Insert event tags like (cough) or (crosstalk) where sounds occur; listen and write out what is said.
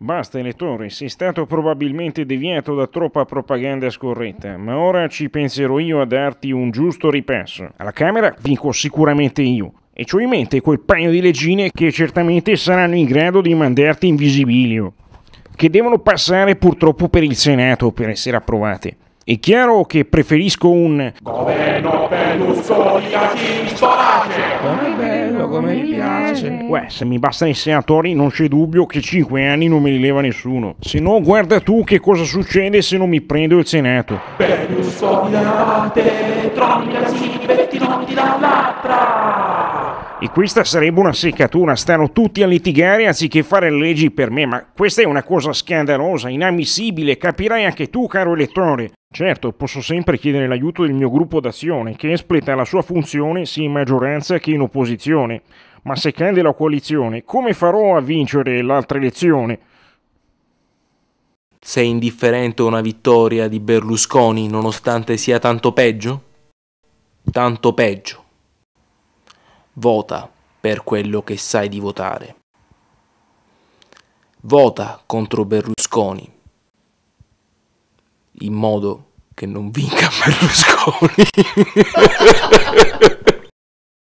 Basta elettore, sei stato probabilmente deviato da troppa propaganda scorretta, ma ora ci penserò io a darti un giusto ripasso. Alla Camera vinco sicuramente io. E ciò in mente quel paio di leggine che certamente saranno in grado di mandarti in visibilio. Che devono passare purtroppo per il Senato per essere approvate. È chiaro che preferisco un... Governo per a chi sparate! come mi piace. Uè, se mi bastano i senatori non c'è dubbio che 5 anni non me li leva nessuno. Se no guarda tu che cosa succede se non mi prendo il senato. Bello, sto di si pettinotti dall'altra. E questa sarebbe una seccatura, stanno tutti a litigare anziché fare leggi per me, ma questa è una cosa scandalosa, inammissibile, capirai anche tu, caro elettore. Certo, posso sempre chiedere l'aiuto del mio gruppo d'azione, che espleta la sua funzione sia in maggioranza che in opposizione. Ma se cade la coalizione, come farò a vincere l'altra elezione? Sei indifferente a una vittoria di Berlusconi nonostante sia tanto peggio? Tanto peggio. Vota per quello che sai di votare. Vota contro Berlusconi, in modo che non vinca (laughs) Berlusconi. (laughs)